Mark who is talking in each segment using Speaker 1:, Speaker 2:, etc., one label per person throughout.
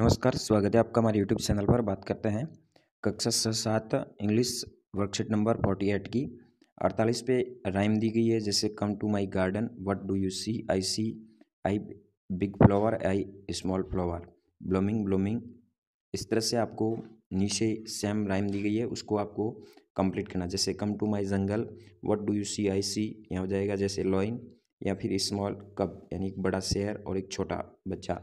Speaker 1: नमस्कार स्वागत है आपका हमारे यूट्यूब चैनल पर बात करते हैं कक्षा सात English worksheet number forty eight की अड़तालीस पे राइम दी गई है जैसे come to my garden what do you see I see I big flower I small flower blooming blooming इस तरह से आपको नीचे सेम राइम दी गई है उसको आपको कंप्लीट करना जैसे come to my jungle what do you see I see यहाँ हो जाएगा जैसे लॉइन या फिर स्मॉल कप यानी एक बड़ा शेयर और एक छोटा बच्चा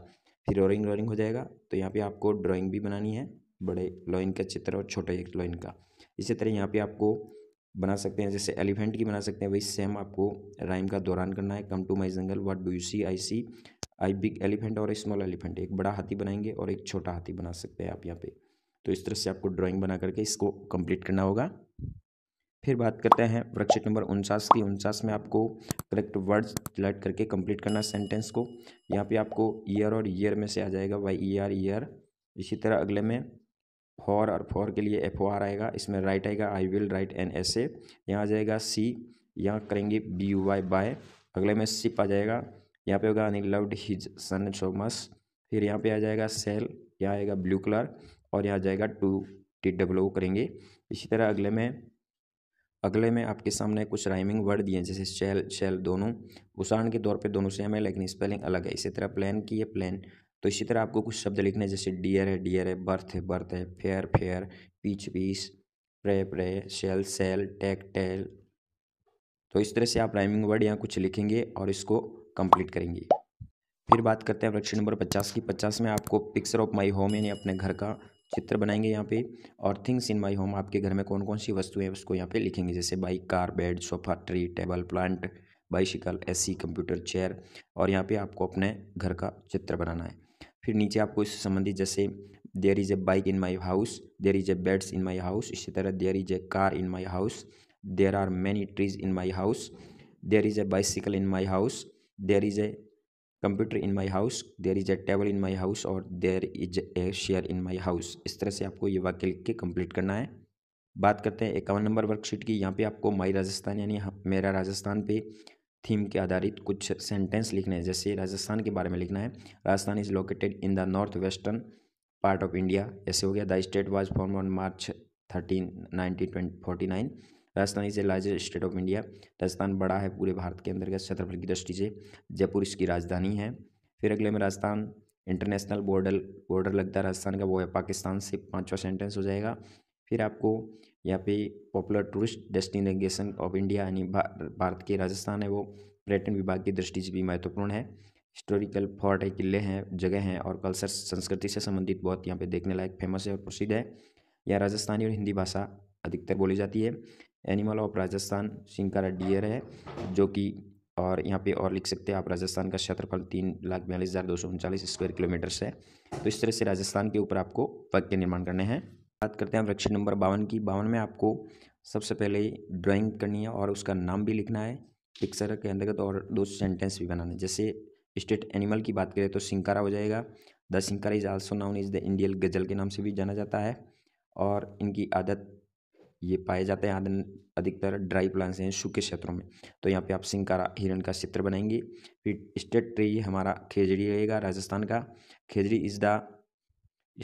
Speaker 1: फिर ओरिंग ड्रॉइंग हो जाएगा तो यहाँ पे आपको ड्राइंग भी बनानी है बड़े लॉइन का चित्र और छोटे एक लॉइन का इसी तरह यहाँ पे आपको बना सकते हैं जैसे एलिफेंट की बना सकते हैं वही सेम आपको राइम का दौरान करना है come to my jungle what do you see I see I big elephant और स्मॉल एलिफेंट एक बड़ा हाथी बनाएंगे और एक छोटा हाथी बना सकते हैं आप यहाँ पर तो इस तरह से आपको ड्राॅइंग बना करके इसको कम्प्लीट करना होगा फिर बात करते हैं वर्कशीट नंबर उनचास की उनचास में आपको करेक्ट वर्ड्स सिलेक्ट करके कंप्लीट करना सेंटेंस को यहाँ पे आपको ईयर और ईयर में से आ जाएगा वाई ई आर ईयर इसी तरह अगले में फॉर और फॉर के लिए एफ ओ आर आएगा इसमें राइट आएगा I will write an essay यहाँ आ जाएगा सी यहाँ करेंगे बी यू वाई बाय अगले में सिप आ जाएगा यहाँ पे होगा loved his son so much फिर यहाँ पे आ जाएगा सेल यहाँ आएगा ब्लू कलर और यहाँ आ जाएगा टू टी डब्लू करेंगे इसी तरह अगले में अगले में आपके सामने कुछ राइमिंग वर्ड दिए जैसे शेल शेल दोनों उदाहरण के तौर पे दोनों सेम है लेकिन स्पेलिंग अलग है इसी तरह प्लान की है प्लान तो इसी तरह आपको कुछ शब्द लिखने जैसे डियर है डियर है बर्थ है बर्थ है fair fair peach piece pray pray shell sell tack tail तो इस तरह से आप राइमिंग वर्ड यहाँ कुछ लिखेंगे और इसको कंप्लीट करेंगे फिर बात करते हैं प्रश्न नंबर पचास की पचास में आपको पिक्चर ऑफ माई होम यानी अपने घर का चित्र बनाएंगे यहाँ पे और थिंग्स इन माय होम आपके घर में कौन कौन सी वस्तुएं हैं उसको यहाँ पे लिखेंगे जैसे bike car bed sofa tree table plant bicycle AC computer chair और यहाँ पे आपको अपने घर का चित्र बनाना है फिर नीचे आपको इससे संबंधित जैसे there is a bike in my house there is a beds in my house इसी तरह there is a car in my house there are many trees in my house there is a bicycle in my house there is a computer in my house there is a table in my house और there is a chair in my house इस तरह से आपको ये वाक्य लिख के complete करना है बात करते हैं इक्यावन नंबर वर्कशीट की यहाँ पे आपको माई राजस्थान यानी मेरा राजस्थान पे थीम के आधारित कुछ सेंटेंस लिखने हैं जैसे राजस्थान के बारे में लिखना है Rajasthan is located in the north western part of India ऐसे हो गया the state was form on March thirteen nineteen twenty forty nine Rajasthan is a largest state of India Rajasthan बड़ा है पूरे भारत के अंतर्गत क्षेत्रफल की दृष्टि से जयपुर इसकी राजधानी है फिर अगले में राजस्थान इंटरनेशनल बॉर्डर बॉर्डर लगता है राजस्थान का वो है पाकिस्तान से पाँचवा सेंटेंस हो जाएगा फिर आपको यहाँ पे popular tourist destination of India यानी भारत के राजस्थान है वो पर्यटन विभाग की दृष्टि से भी महत्वपूर्ण है हिस्टोरिकल फोर्ट है किले हैं जगह हैं और कल्चर संस्कृति से संबंधित बहुत यहाँ पे देखने लायक फेमस है और प्रसिद्ध है यह राजस्थानी और हिंदी भाषा अधिकतर बोली जाती है animal of Rajasthan chinkara deer है जो कि और यहाँ पे और लिख सकते हैं आप राजस्थान का क्षेत्रफल तीन लाख बयालीस हज़ार दो सौ उनचालीस स्क्वायर किलोमीटर से तो इस तरह से राजस्थान के ऊपर आपको पग के निर्माण करने हैं बात करते हैं वृक्ष नंबर बावन की बावन में आपको सबसे पहले ड्राइंग करनी है और उसका नाम भी लिखना है पिक्चर के अंतर्गत और दो सेंटेंस भी बनाना है जैसे स्टेट एनिमल की बात करें तो सिंकारा हो जाएगा the chinkara is also known is the Indian gazelle के नाम से भी जाना जाता है और इनकी आदत ये पाए जाते हैं अधिकतर ड्राई प्लांट्स हैं सूखे क्षेत्रों में तो यहाँ पे आप सिंकारा हिरण का चित्र बनाएंगे फिर स्टेट ट्री हमारा खेजड़ी रहेगा राजस्थान का khejri is the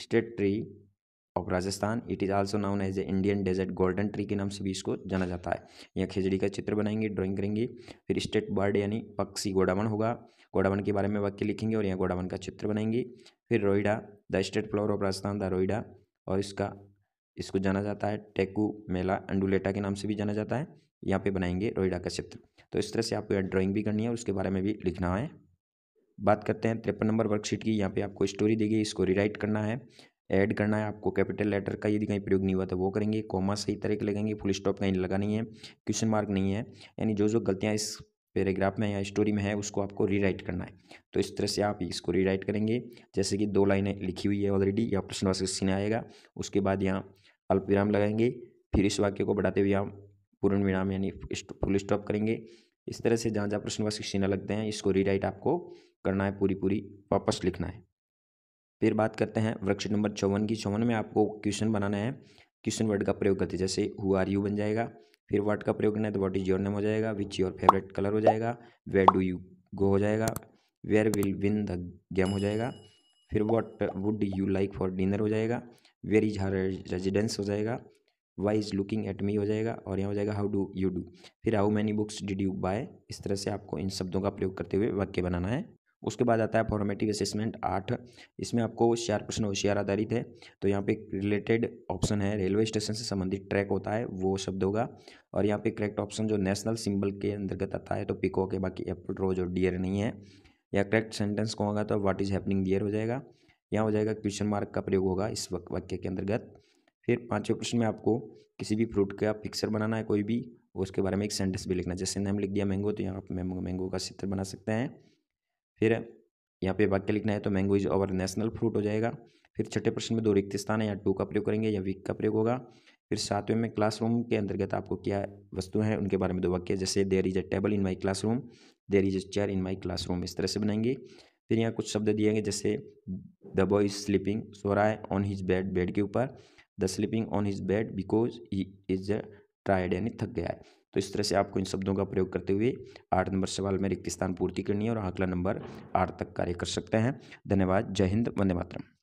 Speaker 1: state tree of Rajasthan it is also known as a Indian desert golden tree के नाम से भी इसको जाना जाता है यहाँ खेजड़ी का चित्र बनाएंगे ड्राइंग करेंगे फिर स्टेट बर्ड यानी पक्षी गोडावन होगा गोडावन के बारे में वाक्य लिखेंगे और यहाँ गोडावन का चित्र बनाएंगे फिर rohida the state flower of Rajasthan the rohida और इसका इसको जाना जाता है टेकू मेला अंडुलेटा के नाम से भी जाना जाता है यहाँ पे बनाएंगे रोहिडा का चित्र तो इस तरह से आपको यहाँ ड्राइंग भी करनी है और उसके बारे में भी लिखना है बात करते हैं तिरपन नंबर वर्कशीट की यहाँ पे आपको स्टोरी देगी गई इसको रीराइट करना है ऐड करना है आपको कैपिटल लेटर का यदि कहीं प्रयोग नहीं हुआ तो वो करेंगे कॉमा सही तरह के लगेंगे फुल स्टॉप कहीं लगा नहीं है क्वेश्चन मार्क नहीं है यानी जो जो गलतियाँ इस पैराग्राफ में या स्टोरी में है उसको आपको रीराइट करना है तो इस तरह से आप इसको रीराइट करेंगे जैसे कि दो लाइनें लिखी हुई है ऑलरेडी या प्रश्नवाचक सीने आएगा उसके बाद यहाँ अल्प विराम लगाएंगे फिर इस वाक्य को बढ़ाते हुए हम पूर्ण विराम यानी फुल स्टॉप करेंगे इस तरह से जहाँ जहाँ वाक्य सीना लगते हैं इसको रीराइट आपको करना है पूरी पूरी वापस लिखना है फिर बात करते हैं वृक्ष नंबर चौवन की चौवन में आपको क्वेश्चन बनाना है क्वेश्चन वर्ड का प्रयोग करते जैसे हु आर यू बन जाएगा फिर वर्ड का प्रयोग करना है तो वॉट इज योर नेम हो जाएगा विच योर फेवरेट कलर हो जाएगा वेयर डू यू गो हो जाएगा where will win the game हो जाएगा फिर what would you like for dinner हो जाएगा वेर इज हर रेजिडेंस हो जाएगा why is looking at me हो जाएगा और यहाँ हो जाएगा हाउ डू यू डू फिर how many books did you buy इस तरह से आपको इन शब्दों का प्रयोग करते हुए वाक्य बनाना है उसके बाद आता है फॉर्मेटिव असेसमेंट आठ इसमें आपको चार प्रश्न होशियार आधारित है तो यहाँ पे रिलेटेड ऑप्शन है रेलवे स्टेशन से संबंधित ट्रैक होता है वो शब्द होगा और यहाँ पे करेक्ट ऑप्शन जो नेशनल सिंबल के अंतर्गत आता है तो पिकॉक है बाकी एप्पल रोज और डियर नहीं है या करेक्ट सेंटेंस कहूँगा तो वाट इज़ हैपनिंग डियर हो जाएगा यहाँ हो जाएगा क्वेश्चन मार्क का प्रयोग होगा इस वाक्य के अंतर्गत फिर पाँचवें प्रश्न में आपको किसी भी फ्रूट का पिक्चर बनाना है कोई भी उसके बारे में एक सेंटेंस भी लिखना जैसे नेम लिख दिया मैंगो तो यहाँ आप मैंगो का चित्र बना सकते हैं फिर यहाँ पे वाक्य लिखना है तो mango is our national fruit हो जाएगा फिर छठे प्रश्न में दो रिक्त स्थान है या टू का प्रयोग करेंगे या वीक का प्रयोग होगा फिर सातवें में क्लासरूम के अंतर्गत आपको क्या वस्तु हैं उनके बारे में दो वाक्य जैसे there is a table in my classroom there is a chair in my classroom इस तरह से बनाएंगे फिर यहाँ कुछ शब्द दिए गए जैसे द बॉय इज स्लीपिंग सो रहा है ऑन हिज बेड बेड के ऊपर the sleeping on his bed because he is tried यानी थक गया है तो इस तरह से आपको इन शब्दों का प्रयोग करते हुए आठ नंबर सवाल में रिक्त स्थान पूर्ति करनी है और आंकड़ा नंबर आठ तक कार्य कर सकते हैं धन्यवाद जय हिंद वंदे मातरम